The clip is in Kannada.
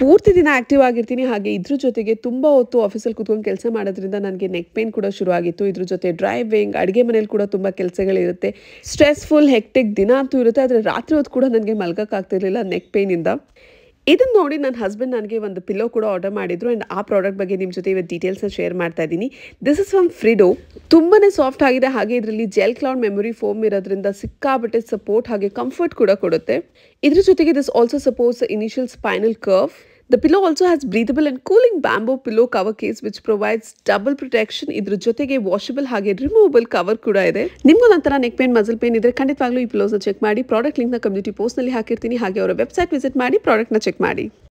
ಪೂರ್ತಿ ದಿನ ಆ್ಯಕ್ಟಿವ್ ಆಗಿರ್ತೀನಿ ಹಾಗೆ ಇದ್ರ ಜೊತೆಗೆ ತುಂಬ ಹೊತ್ತು ಆಫೀಸಲ್ಲಿ ಕುತ್ಕೊಂಡು ಕೆಲಸ ಮಾಡೋದ್ರಿಂದ ನನಗೆ ನೆಕ್ ಪೇನ್ ಕೂಡ ಶುರುವಾಗಿತ್ತು ಇದ್ರ ಜೊತೆ ಡ್ರೈವಿಂಗ್ ಅಡುಗೆ ಮನೇಲಿ ಕೂಡ ತುಂಬ ಕೆಲಸಗಳಿರುತ್ತೆ ಸ್ಟ್ರೆಸ್ಫುಲ್ ಹೆಕ್ಟಿಕ್ ದಿನ ಅಂತೂ ಇರುತ್ತೆ ಆದರೆ ರಾತ್ರಿ ಹೊತ್ತು ಕೂಡ ನನಗೆ ಮಲ್ಗೋಕ್ಕಾಗ್ತಿರ್ಲಿಲ್ಲ ನೆಕ್ ಪೇನಿಂದ ಇದನ್ನು ನೋಡಿ ನನ್ನ ಹಸ್ಬೆಂಡ್ ನನಗೆ ಒಂದು ಪಿಲ್ಲೋ ಕೂಡ ಆರ್ಡರ್ ಮಾಡಿದ್ರು ಆ್ಯಂಡ್ ಆ ಪ್ರಾಡಕ್ಟ್ ಬಗ್ಗೆ ನಿಮ್ಮ ಜೊತೆ ಇವತ್ತು ಡೀಟೇಲ್ಸ್ನ ಶೇರ್ ಮಾಡ್ತಾ ಇದ್ದೀನಿ ದಿಸ್ ಇಸ್ ಫ್ರಮ್ ಫ್ರಿಡೋ ತುಂಬಾ ಸಾಫ್ಟ್ ಆಗಿದೆ ಹಾಗೆ ಇದರಲ್ಲಿ ಜೆಲ್ ಕ್ಲೌಡ್ ಮೆಮೊರಿ ಫೋಮ್ ಇರೋದ್ರಿಂದ ಸಿಕ್ಕಾಬಿಟ್ಟೆ ಸಪೋರ್ಟ್ ಹಾಗೆ ಕಂಫರ್ಟ್ ಕೂಡ ಕೊಡುತ್ತೆ ಇದ್ರ ಜೊತೆಗೆ this also supports initial spinal curve the pillow also has breathable and cooling bamboo pillow cover case which provides double protection ಇದ್ರ ಜೊತೆಗೆ ವಾಷಬಲ್ ಹಾಗೆ ರಿಮೂವಬಲ್ ಕವರ್ ಕೂಡ ಇದೆ ನಿಮ್ಗೊಂದು ಒಂಥರ ನೆಕ್ ಪೇನ್ ಮಸಲ್ ಪೇನ್ ಇದ್ರೆ ಖಂಡಿತವಾಗ್ಲೂ ಈ ಪಿಲೋಸ್ನ ಚೆಕ್ ಮಾಡಿ ಪ್ರಾಡಕ್ಟ್ ಲಿಂಕ್ ಲಿಂಕ್ನ ಕಮ್ಯುನಿಟಿ ಪೋಸ್ಟ್ನಲ್ಲಿ ಹಾಕಿರ್ತೀನಿ ಹಾಗೆ ಅವರ ವೆಬ್ಸೈಟ್ ವಿಸಿಟ್ ಮಾಡಿ ಪ್ರಾಡಕ್ಟ್ನ ಚೆಕ್ ಮಾಡಿ